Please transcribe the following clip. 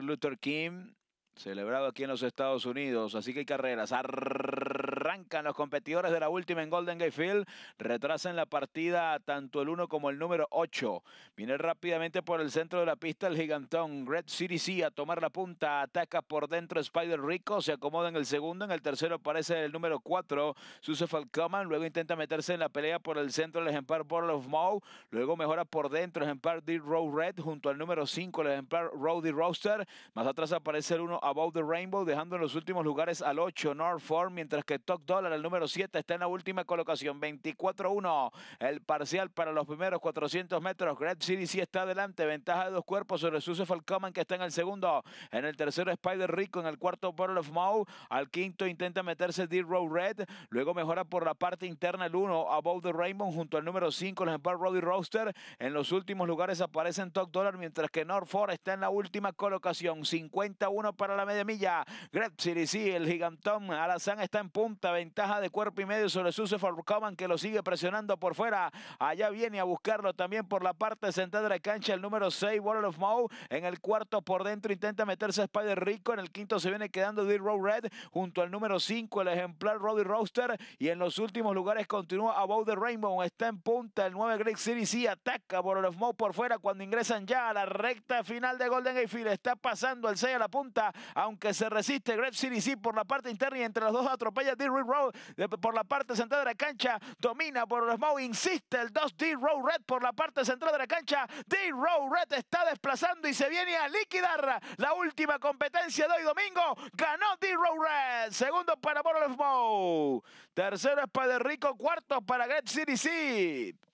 Luther King, celebrado aquí en los Estados Unidos. Así que hay carreras arrancan los competidores de la última en Golden Gate Field. Retrasan la partida tanto el 1 como el número 8. Viene rápidamente por el centro de la pista el gigantón. Red City C a tomar la punta. Ataca por dentro Spider Rico. Se acomoda en el segundo. En el tercero aparece el número 4, Suso Falcoman. Luego intenta meterse en la pelea por el centro el ejemplar Ball of Moe. Luego mejora por dentro el ejemplar D. Row Red junto al número 5, el ejemplar Rowdy Roaster. Más atrás aparece el uno Above the Rainbow, dejando en los últimos lugares al 8 North Form, mientras que Dollar, el número 7, está en la última colocación. 24-1 el parcial para los primeros 400 metros. Great City sí está adelante. Ventaja de dos cuerpos sobre Suso Falcoman, que está en el segundo. En el tercero, Spider Rico. En el cuarto, Battle of Mow. Al quinto, intenta meterse D-Row Red. Luego mejora por la parte interna el 1, Above the Rainbow, junto al número 5, los Bar Roddy Roaster. En los últimos lugares aparecen Top Dollar, mientras que North Ford está en la última colocación. 51 para la media milla. Great City, sí, el gigantón Alazán está en punto ventaja de cuerpo y medio sobre se Falcaban que lo sigue presionando por fuera. Allá viene a buscarlo también por la parte central de la cancha el número 6, War of Moe. En el cuarto por dentro intenta meterse Spider Rico. En el quinto se viene quedando D. Row Red junto al número 5, el ejemplar Roddy Roaster. Y en los últimos lugares continúa Above the Rainbow. Está en punta el 9 Greg City. ataca War of Mow por fuera cuando ingresan ya a la recta final de Golden Eiffel, Está pasando el 6 a la punta, aunque se resiste Greg City por la parte interna y entre las dos atropella Row Road por la parte central de la cancha. Domina por los Insiste el 2 D Row Red por la parte central de la cancha. D Row Red está desplazando y se viene a liquidar la última competencia de hoy domingo. Ganó D Row Red. Segundo para Mou. Tercero es para Rico. Cuarto para Great City C